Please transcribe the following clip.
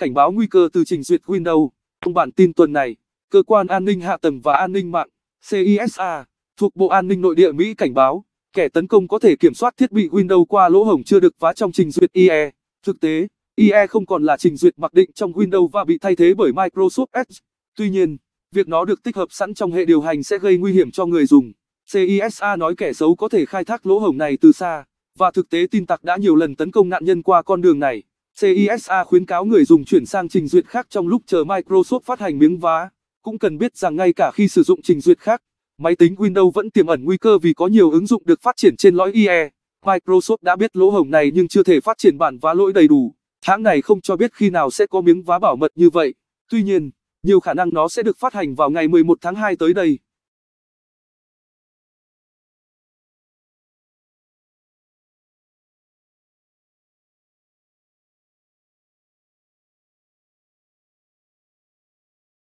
cảnh báo nguy cơ từ trình duyệt Windows. Trong bản tin tuần này, Cơ quan An ninh Hạ tầng và An ninh mạng CISA thuộc Bộ An ninh Nội địa Mỹ cảnh báo kẻ tấn công có thể kiểm soát thiết bị Windows qua lỗ hổng chưa được vá trong trình duyệt IE. Thực tế, IE không còn là trình duyệt mặc định trong Windows và bị thay thế bởi Microsoft Edge. Tuy nhiên, việc nó được tích hợp sẵn trong hệ điều hành sẽ gây nguy hiểm cho người dùng. CISA nói kẻ xấu có thể khai thác lỗ hổng này từ xa, và thực tế tin tặc đã nhiều lần tấn công nạn nhân qua con đường này. CISA khuyến cáo người dùng chuyển sang trình duyệt khác trong lúc chờ Microsoft phát hành miếng vá. Cũng cần biết rằng ngay cả khi sử dụng trình duyệt khác, máy tính Windows vẫn tiềm ẩn nguy cơ vì có nhiều ứng dụng được phát triển trên lõi IE. Microsoft đã biết lỗ hổng này nhưng chưa thể phát triển bản vá lỗi đầy đủ. Tháng này không cho biết khi nào sẽ có miếng vá bảo mật như vậy. Tuy nhiên, nhiều khả năng nó sẽ được phát hành vào ngày 11 tháng 2 tới đây.